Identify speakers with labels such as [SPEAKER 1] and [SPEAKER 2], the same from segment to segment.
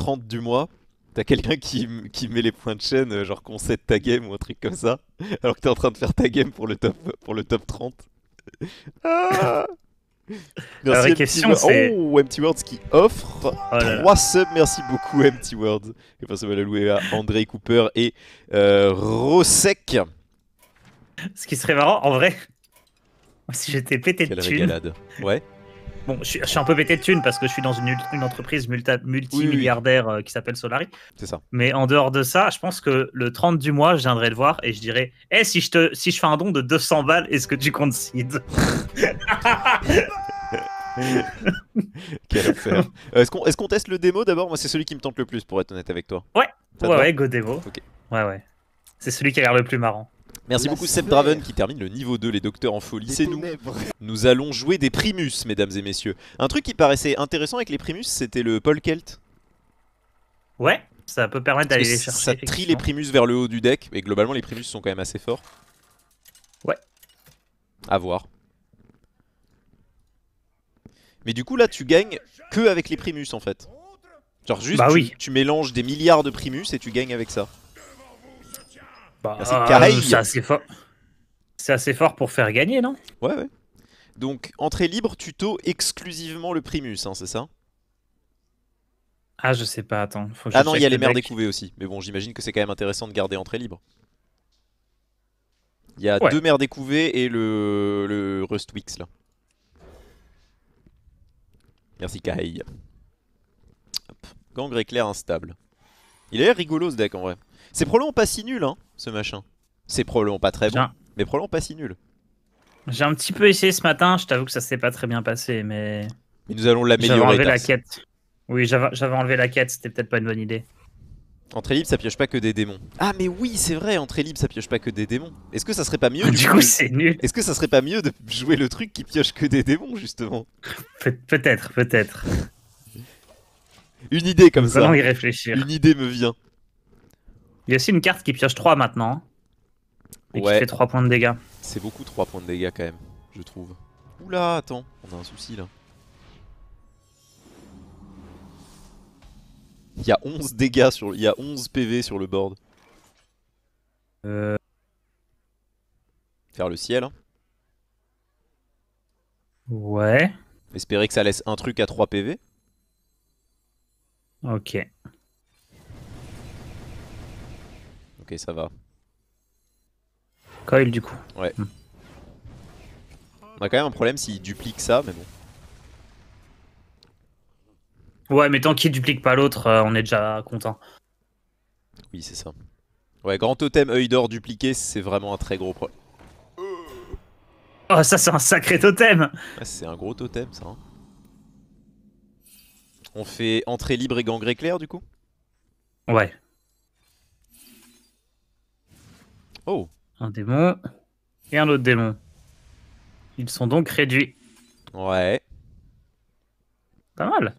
[SPEAKER 1] 30 du mois, t'as quelqu'un qui, qui, met les points de chaîne, euh, genre concept ta game ou un truc comme ça, alors que t'es en train de faire ta game pour le top, pour le top 30. Ah Merci la question, c'est... Oh, Empty Words qui offre oh 3 subs. Merci beaucoup, Empty Words. Et enfin, ça va le louer à André Cooper et euh, Rosec.
[SPEAKER 2] Ce qui serait marrant, en vrai, si j'étais pété de Ouais. Bon, je suis, un peu pété de thunes parce que je suis dans une, entreprise multimilliardaire euh, qui s'appelle Solari. C'est ça. Mais en dehors de ça, je pense que le 30 du mois, je viendrai le voir et je dirai « Eh, si, je te, si je fais un don de 200 balles, est-ce que tu concides ?»
[SPEAKER 1] Quelle affaire. Euh, est-ce qu'on teste le démo d'abord Moi, c'est celui qui me tente le plus, pour être honnête avec toi. Ouais, ouais, go démo. Ouais, ouais. C'est celui qui a l'air le plus marrant. Merci beaucoup Seb Draven qui termine le niveau 2, les docteurs en folie, c'est nous. Nous allons jouer des primus, mesdames et messieurs. Un truc qui paraissait intéressant avec les primus, c'était le Paul Kelt.
[SPEAKER 2] Ouais, ça peut permettre d'aller les chercher. Ça trie les
[SPEAKER 1] primus vers le haut du deck, mais globalement les primus sont quand même assez forts. Ouais. À voir. Mais du coup là tu gagnes que avec les primus en fait. Genre juste bah tu mélanges des milliards de primus et tu gagnes avec ça. Bah, bah, euh, c'est assez fort. pour faire gagner, non Ouais, ouais. Donc, entrée libre, tuto exclusivement le Primus, hein, c'est ça Ah, je sais pas, attends. ah non, il y a les mers découvées aussi. Mais bon, j'imagine que c'est quand même intéressant de garder entrée libre. Il y a deux mers découvées et le, Rustwix, là. Merci, Kai. Gangre éclair instable. Il est rigolo ce deck en vrai. C'est probablement pas si nul, hein, ce machin. C'est probablement pas très bon, mais probablement pas si nul.
[SPEAKER 2] J'ai un petit peu essayé ce matin, je t'avoue que ça s'est pas très bien passé, mais. Mais nous allons l'améliorer. J'avais enlevé la quête. Oui, j'avais enlevé la quête, c'était
[SPEAKER 1] peut-être pas une bonne idée. Entrée libre, ça pioche pas que des démons. Ah, mais oui, c'est vrai, entrée libre, ça pioche pas que des démons. Est-ce que ça serait pas mieux Du, coup, c'est nul. Est-ce que ça serait pas mieux de jouer le truc qui pioche que des démons, justement Peut-être, peut-être. Une idée comme ça. ça. y
[SPEAKER 2] réfléchir. Une idée me vient. Il y a aussi une carte qui pioche 3 maintenant. Hein,
[SPEAKER 1] et ouais. qui fait 3 points de dégâts. C'est beaucoup 3 points de dégâts quand même, je trouve. Oula, attends, on a un souci là. Il y a 11 dégâts sur il y a 11 PV sur le board. Euh... Faire le ciel. Hein.
[SPEAKER 2] Ouais.
[SPEAKER 1] Espérer que ça laisse un truc à 3 PV. Ok. ok, ça va. quand Coil du coup. Ouais. Hmm. On a quand même un problème s'il duplique ça, mais bon.
[SPEAKER 2] Ouais, mais tant qu'il duplique pas l'autre, euh,
[SPEAKER 1] on est déjà content. Oui, c'est ça. Ouais, grand totem œil d'or dupliqué, c'est vraiment un très gros problème.
[SPEAKER 2] Oh, ça, c'est un sacré totem
[SPEAKER 1] C'est un gros totem, ça. Hein. On fait entrée libre et gangré clair, du coup
[SPEAKER 2] Ouais. Oh. Un démon et un autre démon. Ils sont donc réduits.
[SPEAKER 1] Ouais. Pas mal.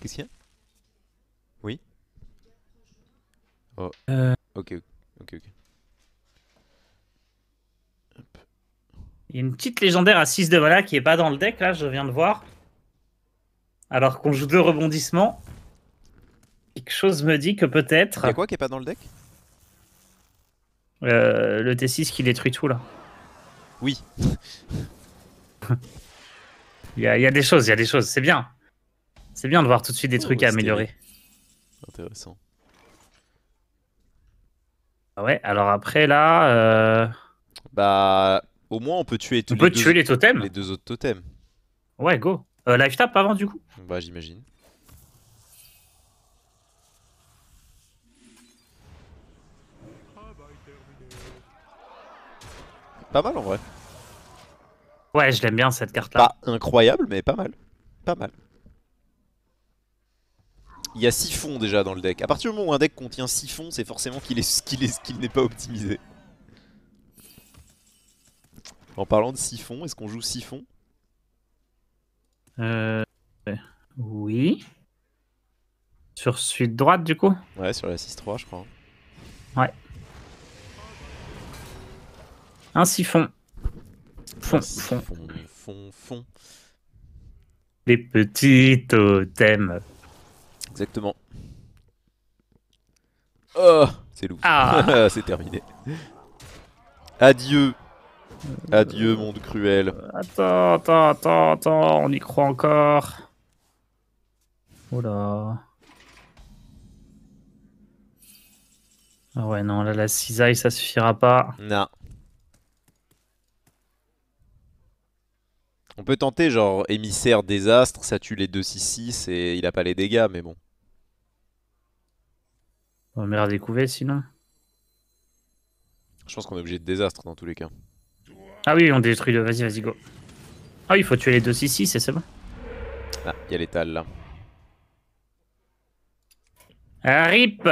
[SPEAKER 1] Qu'est-ce qu'il y a Oui. Oh. Euh. Ok, ok, ok. Il y a
[SPEAKER 2] une petite légendaire à 6 de mana qui est pas dans le deck, là, je viens de voir. Alors qu'on joue deux rebondissements quelque chose me dit que peut-être. Il y a quoi qui est pas dans le deck euh, Le T6 qui détruit tout là. Oui. il, y a, des choses, il y a des choses. C'est bien. C'est bien de voir tout de suite des oh, trucs à améliorer. Intéressant.
[SPEAKER 1] Ah ouais, alors après là. Euh, bah, au moins on peut tuer, tous on les, peut tuer les totems. Les deux autres totems. Ouais, go. Euh, tap avant du coup Bah, j'imagine. Pas mal en vrai. Ouais, je l'aime bien cette carte-là. Pas incroyable, mais pas mal. Pas mal. Il y a fonds déjà dans le deck. À partir du moment où un deck contient Siphon, c'est forcément qu'il est, qu'il est, qu'il n'est pas optimisé. En parlant de Siphon, est-ce qu'on joue Siphon
[SPEAKER 2] Euh... Oui. Sur suite droite du coup
[SPEAKER 1] Ouais, sur la 6-3 je crois.
[SPEAKER 2] Ouais. Un siphon.
[SPEAKER 1] Fond, fond. Fond, fond.
[SPEAKER 2] Les petits totems. Exactement. Oh,
[SPEAKER 1] c'est lourd. Ah. c'est terminé. Adieu. Adieu, euh, monde cruel. Attends, attends, attends, attends, on y croit encore.
[SPEAKER 2] Oh Ah ouais, non, là, la cisaille, ça suffira pas.
[SPEAKER 1] Non. On peut tenter genre émissaire désastre, ça tue les 2-6-6 et il a pas les dégâts, mais bon.
[SPEAKER 2] On va me découvrir sinon.
[SPEAKER 1] Je pense qu'on est obligé de désastre dans tous les cas.
[SPEAKER 2] Ah oui, on détruit le. Vas-y, vas-y, go. Ah oui, il faut tuer les deux 6 6 c'est ça.
[SPEAKER 1] Ah, il y a l'étal là. rip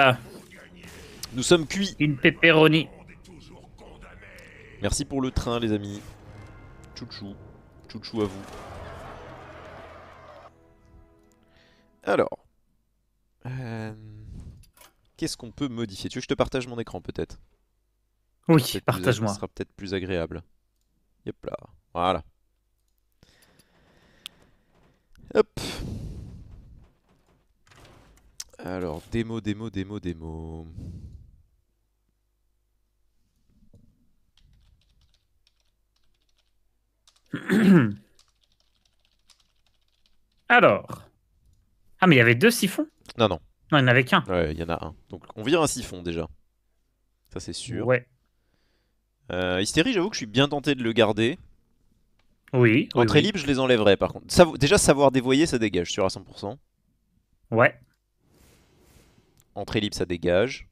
[SPEAKER 1] Nous sommes cuits. Une pepperoni. Merci pour le train, les amis. Chouchou chouchou à vous. Alors. Euh, qu'est-ce qu'on peut modifier Tu veux que je te partage mon écran peut-être Oui, partage-moi. Ça sera peut-être plus agréable. Yep là. Voilà. Hop. Alors, démo, démo, démo, démo. Alors. Ah, mais il y avait deux siphons Non, non. Non, il n'y en avait qu'un. Ouais, il y en a un. Donc, on vire un siphon déjà. Ça, c'est sûr. Ouais. Euh, Hystérie, j'avoue que je suis bien tenté de le garder. Oui. Entrée libre, je les enlèverai par contre. déjà, savoir dévoyer, ça dégage, sur à 100%. Ouais. Entrée libre, ça dégage.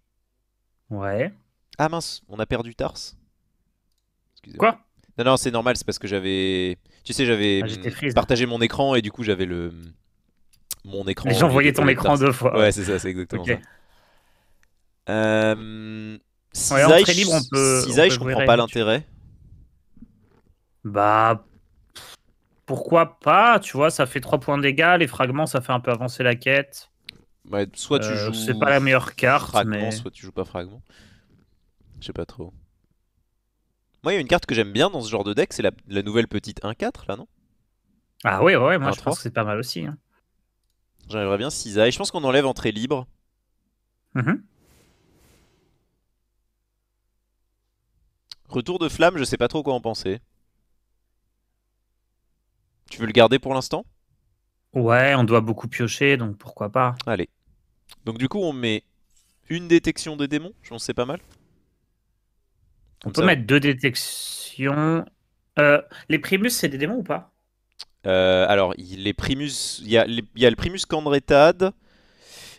[SPEAKER 1] Ouais. Ah mince, on a perdu Tars. excusez Quoi non, non, c'est normal, c'est parce que j'avais. Tu sais, j'avais ah, hum, partagé mon écran et du coup, j'avais le. Hum, mon écran. Les gens voyaient ton écran deux fois. Ouais, c'est ça, c'est exactement ça. Euh. Cisaille, je... libre, on peut, je comprends pas l'intérêt.
[SPEAKER 2] Bah. Pourquoi pas Tu vois, ça fait 3 points de dégâts, les fragments, ça fait un peu avancer la quête.
[SPEAKER 1] Ouais, soit tu euh, joues. C'est pas la meilleure carte, fragment, mais... soit tu joues pas fragment. Je sais pas trop. Moi, il y a une carte que j'aime bien dans ce genre de deck, c'est la, nouvelle petite 1-4, là, non Ah oui, ouais, ouais moi je pense que
[SPEAKER 2] c'est pas mal aussi. Hein.
[SPEAKER 1] J'aimerais bien Sisa. Et je pense qu'on enlève entrée libre. Mm-hmm. Retour de flamme, je sais pas trop quoi en penser. Tu veux le garder pour l'instant
[SPEAKER 2] Ouais, on doit beaucoup piocher,
[SPEAKER 1] donc pourquoi pas. Allez. Donc du coup, on met une détection des démons, je pense c'est pas mal.
[SPEAKER 2] On peut mettre deux détections. Euh, les Primus, c'est des démons ou pas
[SPEAKER 1] euh, Alors, les Primus, il y, a le Primus Candretad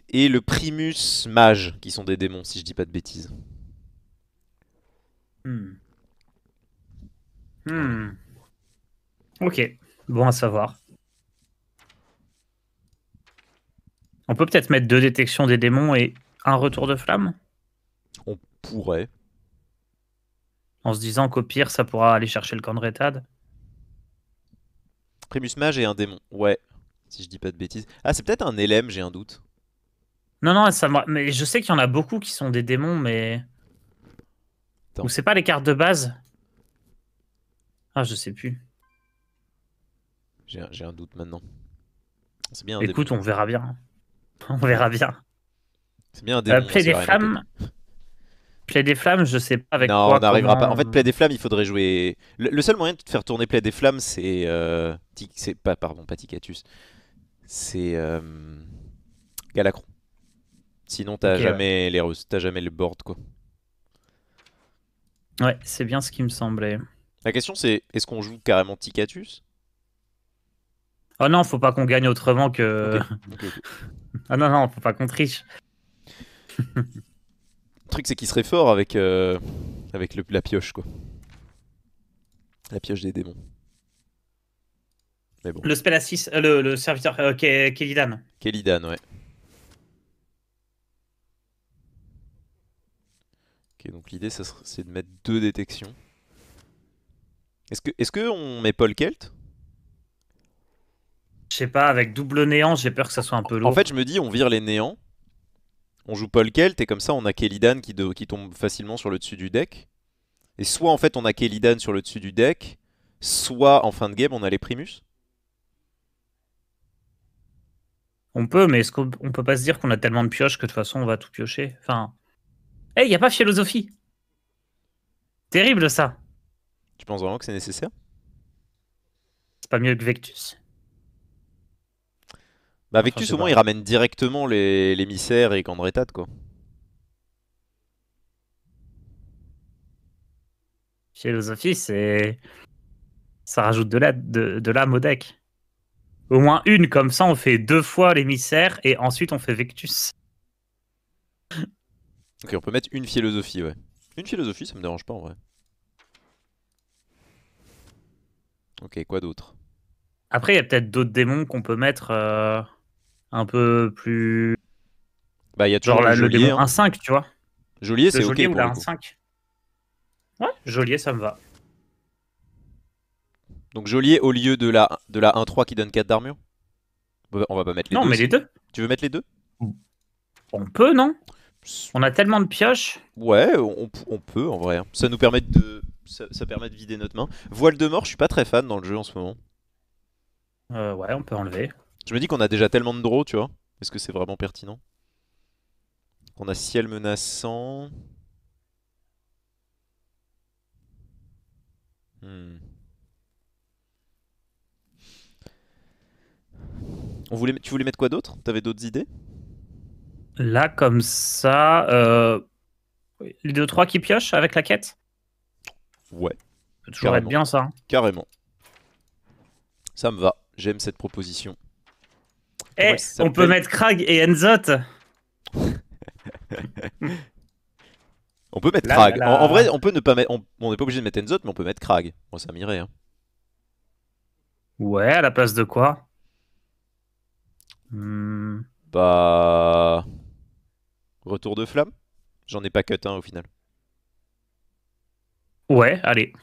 [SPEAKER 1] et le Primus Mage qui sont des démons, si je dis pas de bêtises.
[SPEAKER 2] Hmm. Hmm. Ok, bon à savoir. On peut peut-être mettre deux détections des démons et un retour de flamme
[SPEAKER 1] On pourrait
[SPEAKER 2] en se disant qu'au pire, ça pourra aller chercher le camp de
[SPEAKER 1] Primus Mage et un démon, ouais, si je dis pas de bêtises. Ah, c'est peut-être un LM, j'ai un doute.
[SPEAKER 2] Non, non, ça mais je sais qu'il y en a beaucoup qui sont des démons, mais. Attends. Ou c'est pas les cartes de base
[SPEAKER 1] Ah, je sais plus. J'ai un doute maintenant. C'est bien. Écoute, on verra bien.
[SPEAKER 2] On verra bien.
[SPEAKER 1] C'est bien un démon. Euh, Appeler des femmes.
[SPEAKER 2] Play des flammes, je sais
[SPEAKER 1] pas avec quoi. on n'arrivera pas. En fait, euh, Play des flammes, il faudrait jouer. Le, seul moyen de te faire tourner Play des flammes, c'est. Euh, c'est pas, pardon, pas Ticatus. C'est. Euh, Galacron. Sinon, t'as jamais les les T'as jamais le board, quoi. Ouais,
[SPEAKER 2] c'est bien ce qui me semblait.
[SPEAKER 1] La question, c'est est-ce qu'on joue carrément Ticatus
[SPEAKER 2] Oh non, faut pas qu'on gagne autrement que. ah non, non, faut pas qu'on triche.
[SPEAKER 1] truc, c'est qu'il serait fort avec, euh, avec le, la pioche, quoi. La pioche des démons. Mais bon. Le
[SPEAKER 2] spell assist, euh, le, le, serviteur euh, Kelidan.
[SPEAKER 1] Kelidan, ouais. Ok, donc l'idée, c'est de mettre deux détections. Est-ce que, est que on met Paul Kelt Je sais pas, avec double néant, j'ai peur que ça soit un peu lourd. En fait, je me dis, on vire les néants, on joue Paul Kelt et comme ça on a Kelidan qui, qui tombe facilement sur le dessus du deck. Et soit en fait on a Kelidan sur le dessus du deck, soit en fin de game on a les Primus.
[SPEAKER 2] On peut, mais est-ce qu'on peut pas se dire qu'on a tellement de pioches que de toute façon on va tout piocher Enfin. Eh, hey, il n'y a pas philosophie Terrible ça
[SPEAKER 1] Tu penses vraiment que c'est nécessaire C'est pas mieux que Vectus bah, avec au moins, il ramène directement l'émissaire et Candretat, quoi.
[SPEAKER 2] Philosophie, c'est. Ça rajoute de l'âme de, de au deck. Au moins une, comme ça, on fait deux fois l'émissaire et ensuite on fait Vectus.
[SPEAKER 1] Ok, on peut mettre une philosophie, ouais. Une philosophie, ça me dérange pas en vrai. Ok, quoi d'autre
[SPEAKER 2] Après, il y a peut-être d'autres démons qu'on peut mettre. Euh, un peu plus. Bah, il y a toujours Genre le, Joliet, hein. un 5, tu vois.
[SPEAKER 1] Joliet, c'est ok. Pour ou
[SPEAKER 2] Ouais, Joliet, ça me va.
[SPEAKER 1] Donc Joliet au lieu de la, de la 1-3 qui donne 4 d'armure On va pas mettre les non, deux. Non, mais les deux. Tu veux mettre les deux On peut, non On a tellement de pioches. Ouais, on, peut en vrai. Hein. Ça nous permet de. Ça, permet de vider notre main. Voile de mort, je suis pas très fan dans le jeu en ce moment.
[SPEAKER 2] Euh, ouais, on peut enlever.
[SPEAKER 1] Je me dis qu'on a déjà tellement de draws, tu vois. Est-ce que c'est vraiment pertinent On a ciel menaçant. Hmm. On voulait, tu voulais mettre quoi d'autre T'avais d'autres idées
[SPEAKER 2] Là, comme ça, euh, les deux trois qui piochent avec la quête.
[SPEAKER 1] Ouais. Ça peut être bien ça. Hein. Carrément. Ça me va. J'aime cette proposition. Eh, on peut mettre
[SPEAKER 2] Krag et Enzot.
[SPEAKER 1] on peut mettre Krag. En, vrai, on peut ne pas mettre. On n'est pas obligé de mettre Enzot, mais on peut mettre Krag. on ça hein. Ouais,
[SPEAKER 2] à la place de quoi
[SPEAKER 1] hmm. Bah. Retour de flamme J'en ai pas cut au final. Ouais, allez.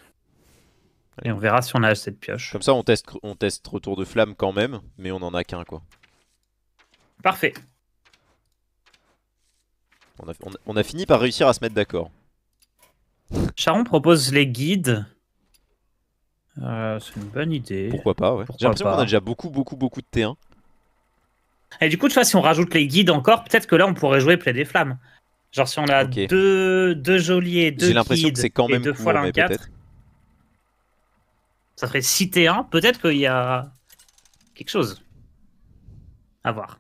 [SPEAKER 1] allez. Et on verra si on a assez de pioche. Comme ça, on teste, on teste retour de flamme quand même, mais on en a qu'un quoi. Parfait. On a, fini par réussir à se mettre d'accord. Charon
[SPEAKER 2] propose les guides. Euh, c'est une bonne idée. Pourquoi pas, ouais. J'ai l'impression qu'on a déjà beaucoup, beaucoup, beaucoup de T1. Et du coup, tu vois, si on rajoute les guides encore, peut-être que là, on pourrait jouer Play des Flammes. Genre, si on a deux, deux geôliers, deux J'ai l'impression c'est quand même deux fois l'un Ça ferait 6 T1. Peut-être qu'il y a quelque chose à voir.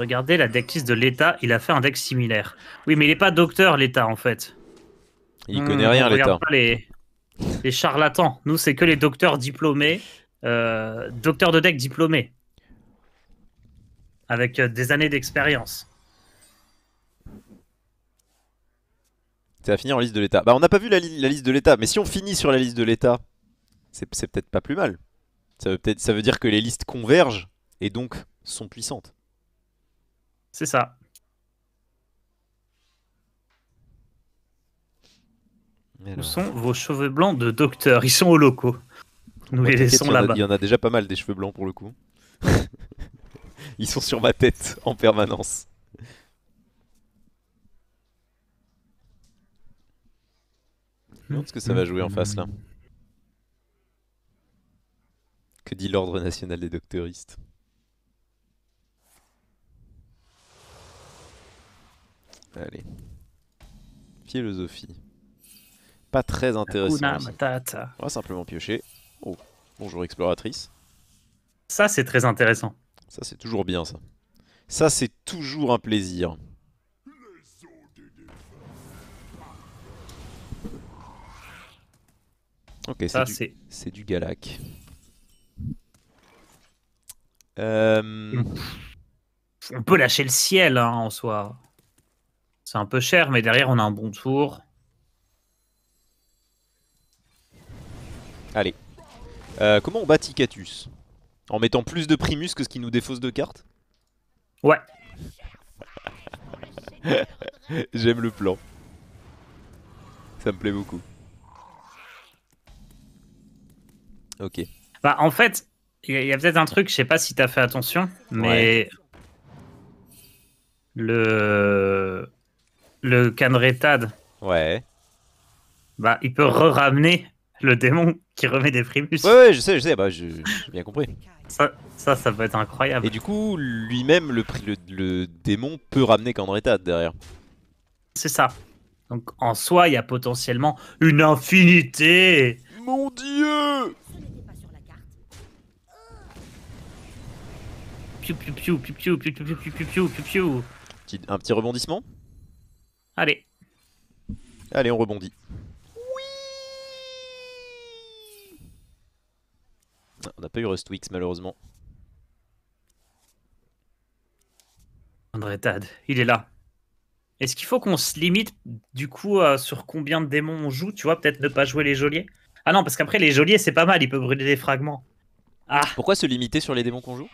[SPEAKER 2] Regardez la decklist de l'État, il a fait un deck similaire. Oui, mais il n'est pas docteur, l'État, en fait. Il connaît hmm, rien, l'État. pas les, charlatans. Nous, c'est que les docteurs diplômés, euh, docteurs de deck diplômés, avec euh, des années d'expérience.
[SPEAKER 1] Ça va finir en liste de l'État. Bah, on n'a pas vu la, liste de l'État, mais si on finit sur la liste de l'État, c'est peut-être pas plus mal. Ça ça veut dire que les listes convergent et donc sont puissantes. C'est ça.
[SPEAKER 2] Où sont vos cheveux blancs de docteur Ils sont au locaux. Nous bah, là-bas. Il y en a déjà
[SPEAKER 1] pas mal des cheveux blancs pour le coup. Ils sont sur ma tête en permanence. Je ce que ça va jouer en face là. Que dit l'ordre national des docteuristes Allez. Philosophie. Pas très intéressant. On va simplement piocher. Oh, bonjour exploratrice. Ça, c'est très intéressant. Ça, c'est toujours bien, ça. Ça, c'est toujours un plaisir. Ok, c'est du, du, Galak. Euh, On peut lâcher le ciel,
[SPEAKER 2] hein, en soi. C'est un peu cher, mais derrière, on a un bon tour.
[SPEAKER 1] Allez. Euh, comment on bat Ticatus En mettant plus de Primus que ce qui nous défausse de cartes Ouais. J'aime le plan. Ça me plaît beaucoup. Ok.
[SPEAKER 2] Bah, en fait, il y a, peut-être un truc, je sais pas si t'as fait attention, mais le le Canretad. Ouais. Bah, il peut re-ramener le démon qui remet des primus. Ouais, ouais, je
[SPEAKER 1] sais, je sais, bah, je- j'ai bien compris. Ça, ça, ça peut être incroyable. Et du coup, lui-même, le, le, démon peut ramener Candretad derrière. C'est ça.
[SPEAKER 2] Donc en soi, il y a potentiellement une infinité.
[SPEAKER 1] Mon dieu
[SPEAKER 2] Piu piu piu piu piu piu piu piu piu piu piu
[SPEAKER 1] un petit rebondissement Allez. Allez, on rebondit. Ah, on n'a pas eu Rustwix, malheureusement. André Tad,
[SPEAKER 2] il est là. Est-ce qu'il faut qu'on se limite, du coup, sur combien de démons on joue Tu vois, peut-être ne pas jouer les geôliers Ah non, parce qu'après, les geôliers, c'est pas mal, il peut brûler des fragments. Ah.
[SPEAKER 1] Pourquoi se limiter sur les démons qu'on joue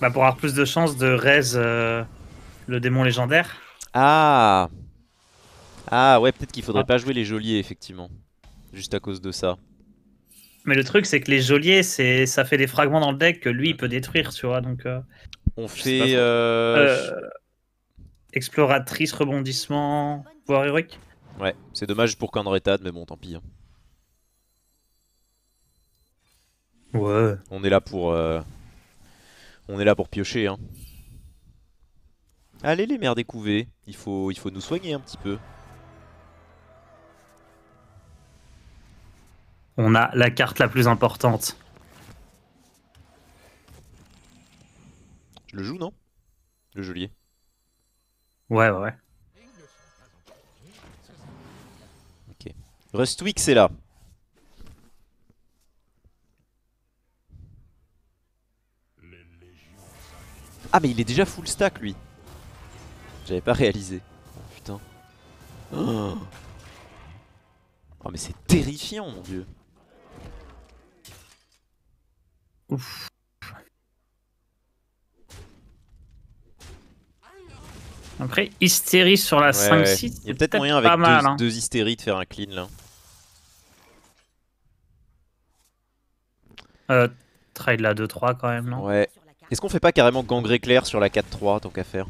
[SPEAKER 2] Bah pour avoir plus de chances de raise euh, le démon légendaire.
[SPEAKER 1] Ah Ah ouais, peut-être qu'il faudrait ah. pas jouer les geôliers, effectivement. Juste à cause de ça.
[SPEAKER 2] Mais le truc, c'est que les geôliers, ça fait des fragments dans le deck que lui, il peut détruire, tu vois. Donc, euh, On fait... Euh, euh, exploratrice, rebondissement, voire héroïque.
[SPEAKER 1] Ouais, c'est dommage pour Candretad, mais bon, tant pis. Hein. Ouais. On est là pour... On est là pour piocher, hein. Allez les mères découvées, il faut, il faut nous soigner un petit peu.
[SPEAKER 2] On a la carte la plus importante.
[SPEAKER 1] Je le joue, non Le geôlier. Ouais, ouais. Ok. Rustwick, c'est là. Ah, mais il est déjà full stack, lui. J'avais pas réalisé. Oh, putain. Oh, mais c'est terrifiant mon dieu. Ouf.
[SPEAKER 2] Après, hystérie sur la 5-6. Il y a peut-être moyen avec hein.
[SPEAKER 1] deux, hystéries de faire un clean là. Euh, trade la 2-3 quand même, non Ouais. Est-ce qu'on fait pas carrément gangré clair sur la 4-3 tant qu'à faire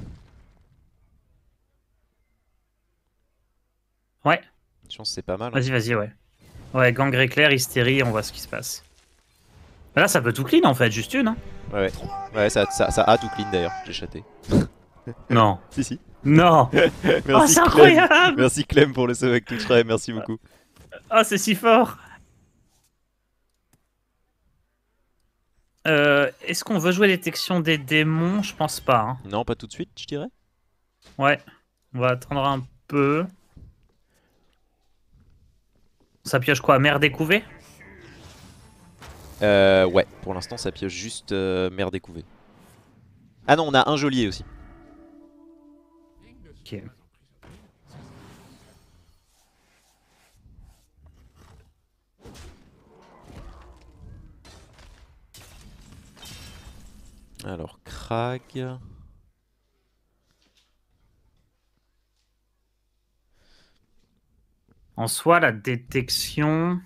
[SPEAKER 1] Ouais. Je pense que c'est pas mal. Hein. Vas-y, vas-y,
[SPEAKER 2] ouais. Ouais, gangré clair, hystérie, on voit ce qui se passe. Bah là, ça
[SPEAKER 1] peut tout clean en fait, juste une. Hein. Ouais, ouais. Ouais, ça, a tout clean d'ailleurs, j'ai chaté. non. si, si. Non Merci oh, c'est incroyable Merci Clem pour le save avec Twitch merci beaucoup.
[SPEAKER 2] Ah, oh, c'est si fort euh, Est-ce qu'on veut jouer détection des démons Je pense pas. Hein. Non, pas tout de suite, je dirais. Ouais, on va attendre un peu. Ça pioche quoi Mer découvée
[SPEAKER 1] euh, Ouais, pour l'instant ça pioche juste euh, mer découvée. Ah non, on a un geôlier aussi. Ok. Alors, Krag... En
[SPEAKER 2] soi, la détection.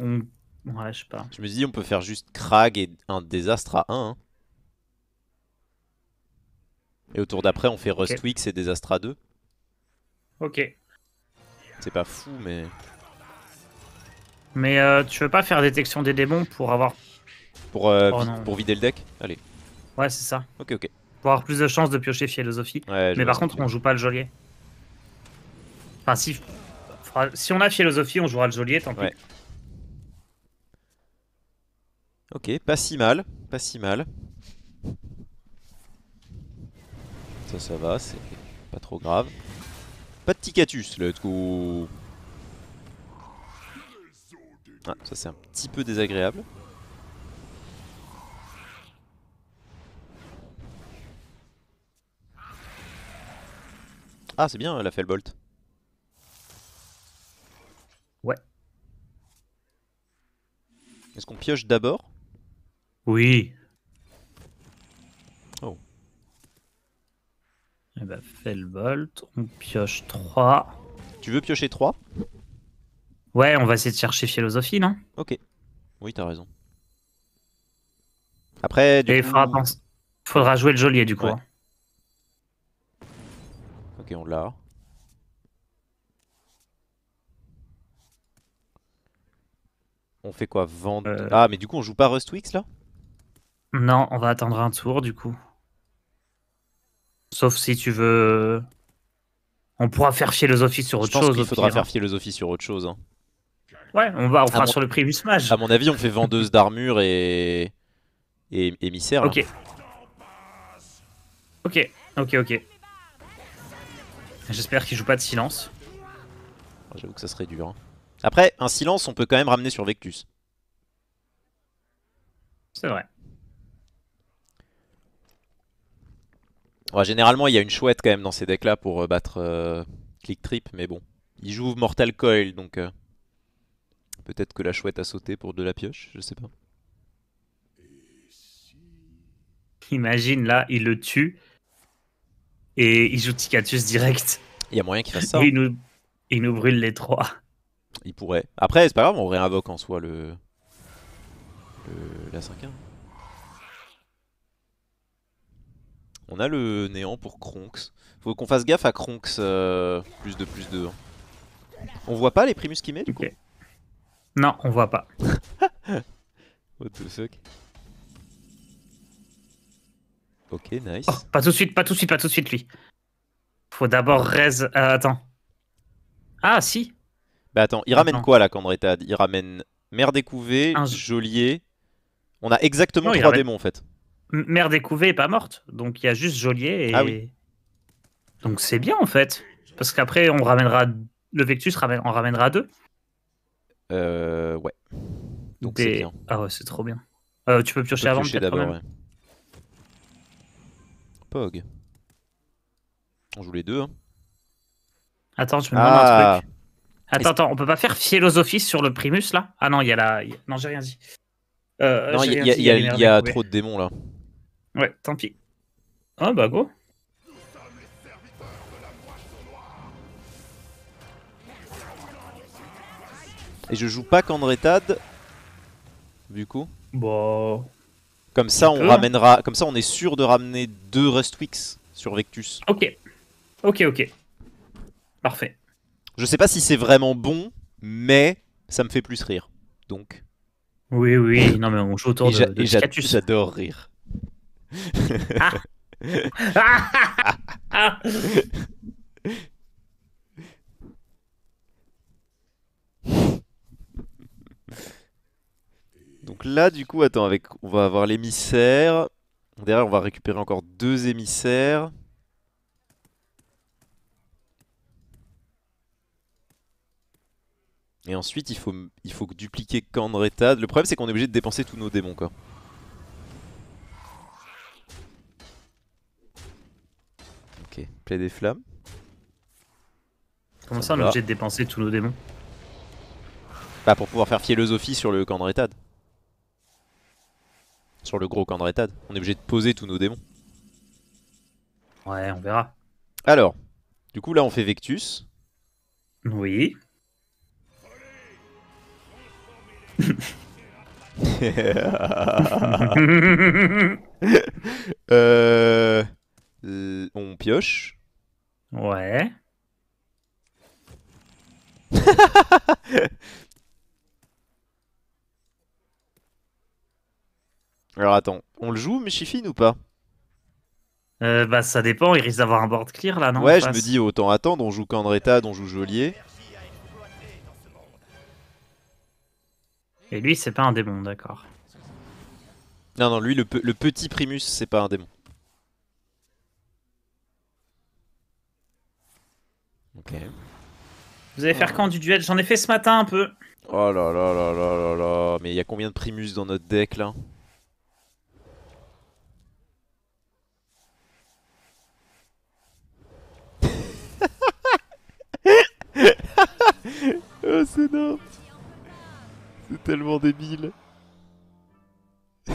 [SPEAKER 2] On... Ouais, je sais pas.
[SPEAKER 1] Je me dis, on peut faire juste Krag et un désastre à 1. Hein. Et autour d'après, on fait Rustwix et désastre à 2. Ok. C'est pas fou, mais.
[SPEAKER 2] Mais euh, tu veux pas faire détection des démons pour avoir.
[SPEAKER 1] Pour, euh, oh pour vider le deck Allez.
[SPEAKER 2] Ouais, c'est ça. Ok, ok. Pour avoir plus de chances de piocher philosophie. mais par contre, on joue pas le geôlier. Enfin,
[SPEAKER 1] si, on a philosophie, on jouera le geôlier, tant pis. Ok, pas si mal, pas si mal. Ça, ça va, c'est pas trop grave. Pas de Ticatus, let's go ah, ça c'est un petit peu désagréable. Ah, c'est bien, la a bolt. pioche d'abord Oui. Oh.
[SPEAKER 2] bah, le bolt, on pioche 3. Tu veux piocher 3 Ouais, on va essayer de chercher philosophie, non
[SPEAKER 1] Ok. Oui, t'as raison. Après, il faudra, jouer le geôlier, du coup. Hein. Ok, on l'a. On fait quoi Vendre euh. Ah, mais du coup, on joue pas Rustwix là
[SPEAKER 2] Non, on va attendre un tour du coup. Sauf si tu veux. Euh, on pourra faire philosophie sur autre Je pense chose. Il faudra faire hein.
[SPEAKER 1] philosophie sur autre chose. Hein.
[SPEAKER 2] Ouais, on va, fera sur
[SPEAKER 1] le prix Mage. À mon avis, on fait vendeuse d'armure et... et émissaire. Hein. Ok.
[SPEAKER 2] Ok, ok, ok. J'espère qu'il joue pas de silence.
[SPEAKER 1] Oh, j'avoue que ça serait dur. Après, un silence, on peut quand même ramener sur Vectus. C'est vrai. généralement, il y a une chouette quand même dans ces decks-là pour euh, battre euh, Click Trip, mais bon. Il joue Mortal Coil, donc euh, peut-être que la chouette a sauté pour de la pioche, je sais pas.
[SPEAKER 2] Imagine là, il le tue
[SPEAKER 1] et il joue Ticatus direct. Il y a moyen qu'il fasse ça. Hein. il nous brûle les trois. Il pourrait. Après, c'est pas grave, on réinvoque en soi le, le... la 5-1. On a le néant pour Kronx. Faut qu'on fasse gaffe à Kronx euh, plus de plus de. Hein. On voit pas les primus qui met du coup Non, on voit pas. What the fuck Ok, nice. Oh,
[SPEAKER 2] pas tout de suite, pas tout de suite, pas tout de suite lui. Faut d'abord raise. Euh, attends.
[SPEAKER 1] Ah si bah attends, il ramène quoi là, Candretad Il ramène Mère Découvée, Un... On a exactement trois démons en fait.
[SPEAKER 2] Mère Découvée est pas morte, donc il y a juste Joliet. et. Ah oui. Donc c'est bien en fait. Parce qu'après, on ramènera. Le Vectus, on ramènera deux.
[SPEAKER 1] Euh. Ouais. Donc c'est bien.
[SPEAKER 2] Ah ouais, c'est trop bien. Euh, tu peux piocher avant peut-être d'abord. Ouais.
[SPEAKER 1] Pog. On joue les deux. Hein.
[SPEAKER 2] Attends, je me demande ah. un truc. Attends, attends, on peut pas faire philosophie sur le Primus là Ah non, il y a la. Non, j'ai rien dit. Euh, non, il y, a, trop de démons là. Ouais, tant pis. Ah
[SPEAKER 1] bah go. Et je joue pas qu'Andretad. Du coup. Bon. Bah. Comme ça, on hein. ramènera. Comme ça, on est sûr de ramener deux Rustwix sur Vectus. Ok. Ok, ok. Parfait. Je sais pas si c'est vraiment bon, mais ça me fait plus rire. Donc. Oui, oui, non, mais on joue autour de, et J'adore
[SPEAKER 2] rire.
[SPEAKER 1] Donc là, du coup, attends, avec, on va avoir l'émissaire. Derrière, on va récupérer encore deux émissaires. Et ensuite, il faut, il faut dupliquer Candretad. Le problème, c'est qu'on est obligé de dépenser tous nos démons, quoi. Ok, plaie des flammes. Comment ça, on est obligé de dépenser tous nos démons Bah, pour pouvoir faire philosophie sur le Candretad. Sur le gros Candretad. On est obligé de poser tous nos démons. Ouais, on verra. Alors, du coup, là, on fait Vectus. Oui. Euh, on pioche. Ouais. Alors attends, on le joue Meshifine ou pas
[SPEAKER 2] euh, Bah ça dépend, il risque d'avoir un board clear là, non Ouais, je me dis
[SPEAKER 1] autant attendre, on joue Candretta, on joue Joliet Et lui, c'est pas un démon, d'accord. Non, non, lui, le, petit Primus, c'est pas un démon. Ok.
[SPEAKER 2] Vous allez faire quand du duel J'en ai fait ce matin un peu.
[SPEAKER 1] Oh là là là là là là. Mais il y a combien de Primus dans notre deck là Oh, c'est énorme c'est tellement débile.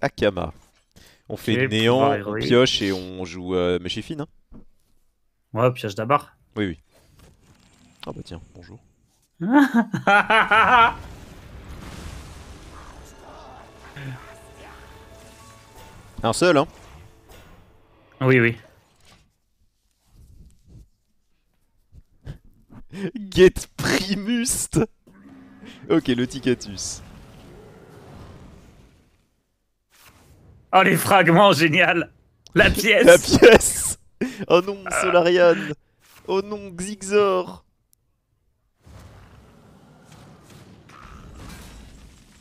[SPEAKER 1] Akama. On fait néant, on pioche et on joue euh, Meshifine. Hein ouais, pioche d'abord. Oui, oui. Ah bah tiens, bonjour. Un seul, hein oui, oui. Get Primust Ok, le Ticatus.
[SPEAKER 2] Oh, les fragments, génial La pièce La pièce
[SPEAKER 1] Oh non, ah. Solarian Oh non, Xixor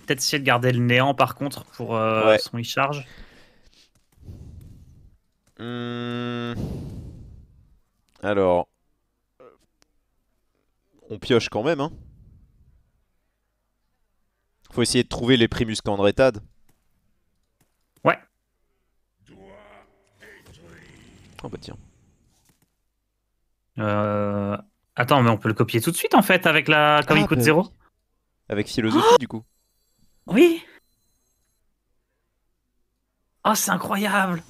[SPEAKER 2] Peut-être essayer de garder le néant, par contre,
[SPEAKER 1] pour euh, son e-charge. Hmm. Alors, on pioche quand même. Hein. Faut essayer de trouver les Primus Candretad. Ouais. Oh
[SPEAKER 2] bah tiens. Euh... Attends, mais on peut le copier tout de suite en fait avec la. Comme il coûte zéro.
[SPEAKER 1] Avec philosophie du coup.
[SPEAKER 2] Oui. Oh, c'est incroyable.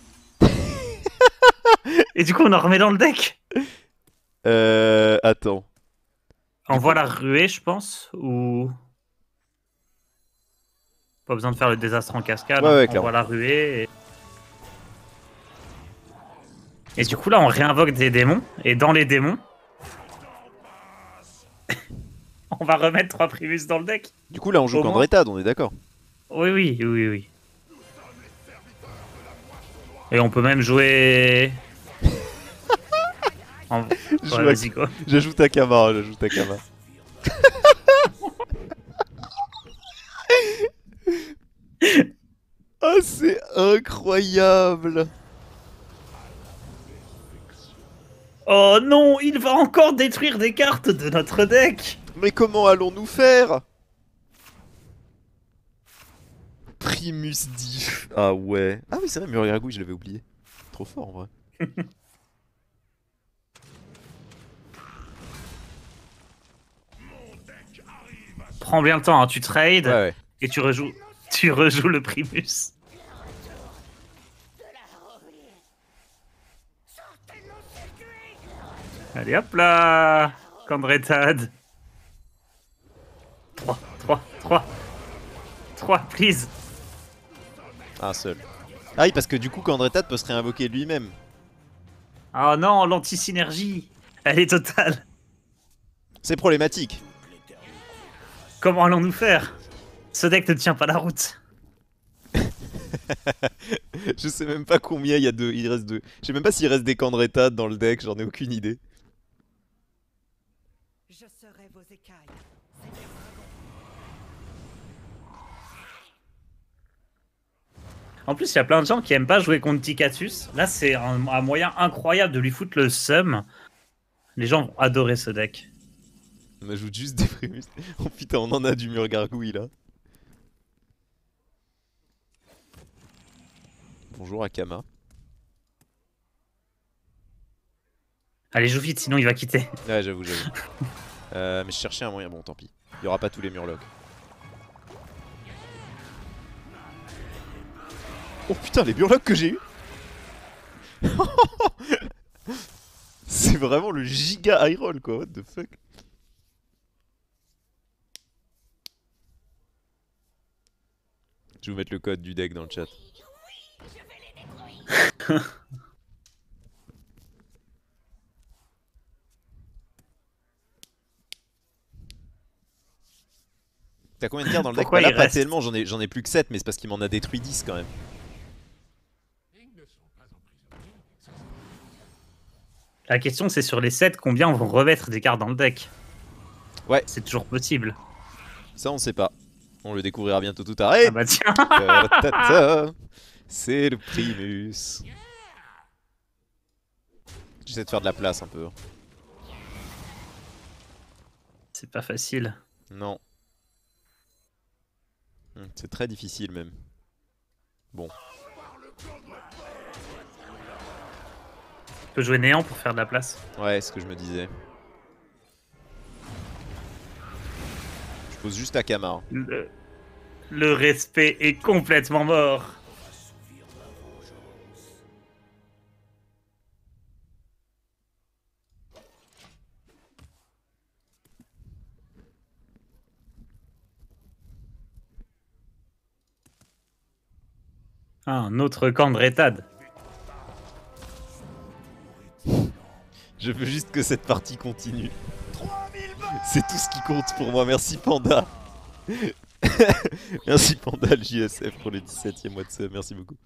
[SPEAKER 2] Et du coup, on en remet dans le deck
[SPEAKER 1] Euh. Attends. voit
[SPEAKER 2] la ruée, je pense, ou. Pas besoin de faire le désastre en cascade. Hein. on voit la ruée. Et... Et du coup, là, on réinvoque des démons. Et dans les démons, on va remettre 3 Primus dans le deck. Du coup, là, on joue Candretad, on est d'accord Oui, oui, oui, oui. Et on peut même jouer
[SPEAKER 1] J'ajoute à... J'ajoute Akama, j'ajoute oh, c'est incroyable
[SPEAKER 2] Oh non, il va encore détruire des cartes de notre deck
[SPEAKER 1] Mais comment allons-nous faire Primus Diff. Ah ouais. Ah oui, c'est vrai, Muriel je l'avais oublié. Trop fort en vrai.
[SPEAKER 2] Prends bien le temps. Hein. Tu trades et tu rejoues, tu rejoues le Primus. Allez hop là Candretade. 3,
[SPEAKER 1] 3, 3 3, prises Un seul. Ah oui, parce que du coup, Candretad peut se réinvoquer lui-même. Ah oh non, l'anti-synergie Elle est totale C'est problématique
[SPEAKER 2] Comment allons-nous faire Ce deck ne tient pas la route.
[SPEAKER 1] je sais même pas combien il y a de, il reste de, je sais même pas s'il reste des Candretta dans le deck, j'en ai aucune idée.
[SPEAKER 3] Je serai vos écailles.
[SPEAKER 2] En plus, il y a plein de gens qui aiment pas jouer contre Ticatus. Là, c'est un, un, moyen incroyable de lui foutre le seum. Les gens vont adorer ce deck. On ajoute
[SPEAKER 1] juste des Oh putain, on en a du mur gargouille là. Bonjour Akama. Allez, joue vite, sinon il va quitter. Ouais, j'avoue, j'avoue. Euh, mais je cherchais un moyen. Bon, tant pis. Il y aura pas tous les murlocs. Oh putain, les murlocs que j'ai eu C'est vraiment le giga high roll quoi, what the fuck Je vais vous mettre le code du deck dans le chat. T'as combien de cartes dans le deck bah pas tellement, j'en ai, plus que 7, mais c'est parce qu'il m'en a détruit 10 quand même.
[SPEAKER 2] La question, c'est sur les 7, combien on va remettre des cartes dans le deck Ouais.
[SPEAKER 1] C'est toujours possible. Ça, on sait pas. On le découvrira bientôt tout à l'heure. Ah bah tiens C'est le Primus. J'essaie de faire de la place un peu. C'est pas facile. Non. Hum, c'est très difficile même. Bon. Tu peux jouer néant pour faire de la place. Ouais, c'est ce que je me disais. pose juste à Camar.
[SPEAKER 2] Le... respect est complètement mort. Ah, un autre camp de Rétad.
[SPEAKER 1] Je veux juste que cette partie continue. C'est tout ce qui compte pour moi. Merci Panda. Merci Panda, le JSF pour le 17 e mois de ce, Merci beaucoup.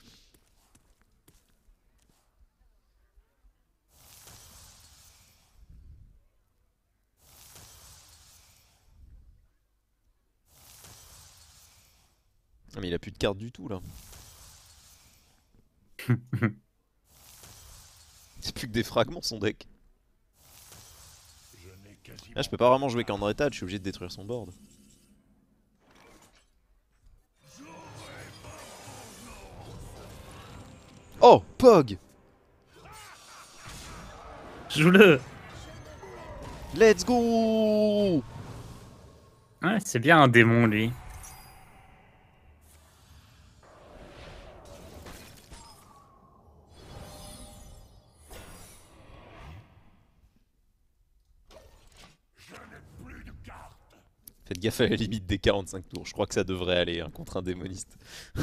[SPEAKER 1] Ah mais il a plus de cartes du tout là. C'est plus que des fragments son deck je peux pas vraiment jouer qu'en je suis obligé de détruire son board. Oh, Pog Joue-le Let's go
[SPEAKER 2] Ouais, c'est bien un démon, lui.
[SPEAKER 1] Faites gaffe à la limite des 45 tours, je crois que ça devrait aller hein, contre un démoniste.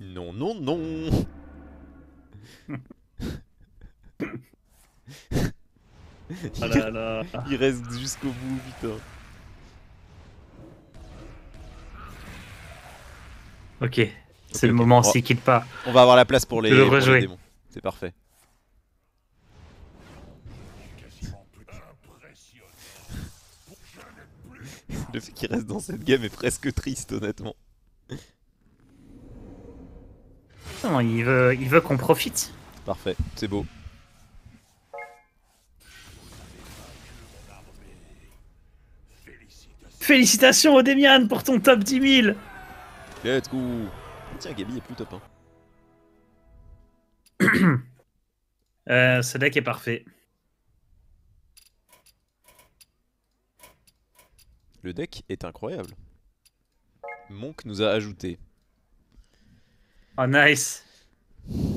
[SPEAKER 1] non, non, non Ah là Il reste jusqu'au bout, putain.
[SPEAKER 2] Ok, c'est le moment, on pas. On va avoir la place pour les, pour les démons.
[SPEAKER 1] C'est parfait. Le fait qu'il reste dans cette game est presque triste, honnêtement.
[SPEAKER 2] Non, il veut, il veut qu'on
[SPEAKER 1] profite. Parfait, c'est beau.
[SPEAKER 2] Félicitations, Odemian, pour ton top 10 000
[SPEAKER 1] Let's go Tiens, Gabi est plus top hein. Euh, ce deck est parfait. Le deck est incroyable. Monk nous a ajouté. Oh nice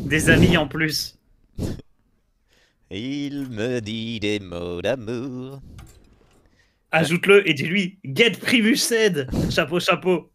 [SPEAKER 1] Des amis en plus Il me dit des mots d'amour.
[SPEAKER 2] Ajoute-le et dis-lui Get Primus Chapeau, chapeau